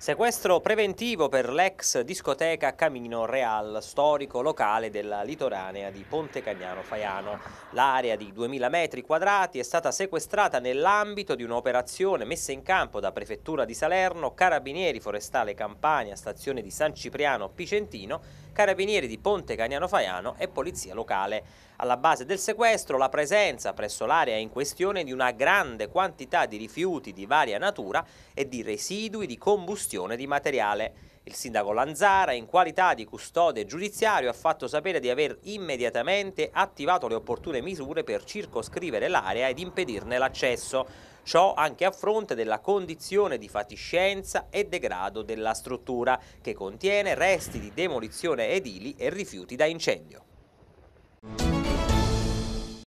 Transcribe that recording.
Sequestro preventivo per l'ex discoteca Camino Real, storico locale della litoranea di Ponte Cagnano Faiano. L'area di 2000 metri quadrati è stata sequestrata nell'ambito di un'operazione messa in campo da Prefettura di Salerno, Carabinieri Forestale Campania, Stazione di San Cipriano Picentino, Carabinieri di Ponte Cagnano Faiano e Polizia Locale. Alla base del sequestro la presenza presso l'area in questione di una grande quantità di rifiuti di varia natura e di residui di combustibile gestione di materiale. Il sindaco Lanzara, in qualità di custode giudiziario, ha fatto sapere di aver immediatamente attivato le opportune misure per circoscrivere l'area ed impedirne l'accesso. Ciò anche a fronte della condizione di fatiscenza e degrado della struttura, che contiene resti di demolizione edili e rifiuti da incendio.